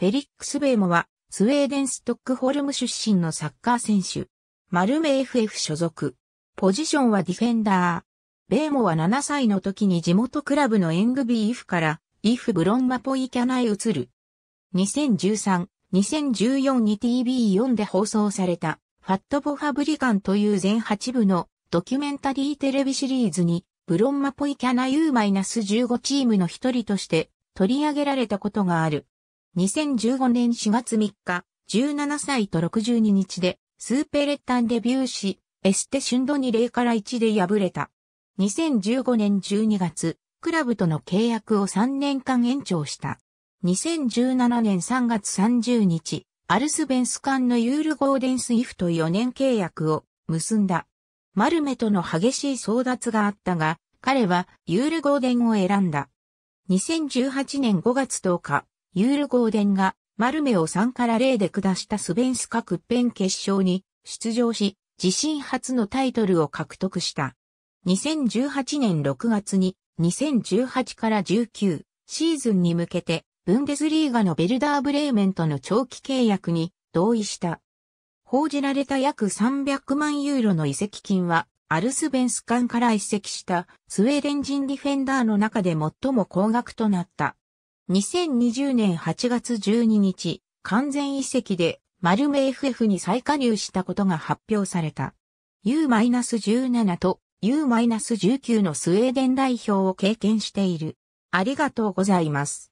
フェリックス・ベーモは、スウェーデン・ストックホルム出身のサッカー選手。マルメ FF 所属。ポジションはディフェンダー。ベーモは7歳の時に地元クラブのエングビーイフから、イフブロンマポイキャナへ移る。2013、2014に TV4 で放送された、ファットボファブリカンという全8部のドキュメンタリーテレビシリーズに、ブロンマポイキャナ U-15 チームの一人として取り上げられたことがある。2015年4月3日、17歳と62日で、スーペレッタンデビューし、エステシュンドに0から1で敗れた。2015年12月、クラブとの契約を3年間延長した。2017年3月30日、アルスベンス間のユールゴーデンスイフと4年契約を結んだ。マルメとの激しい争奪があったが、彼はユールゴーデンを選んだ。2018年5月10日、ユール・ゴーデンがマルメを3から0で下したスベンスカ・クッペン決勝に出場し、自身初のタイトルを獲得した。2018年6月に2018から19シーズンに向けてブンデスリーガのベルダーブレーメンとの長期契約に同意した。報じられた約300万ユーロの移籍金はアルスベンスカンから移籍したスウェーデン人ディフェンダーの中で最も高額となった。2020年8月12日、完全移籍で丸目 FF に再加入したことが発表された。U-17 と U-19 のスウェーデン代表を経験している。ありがとうございます。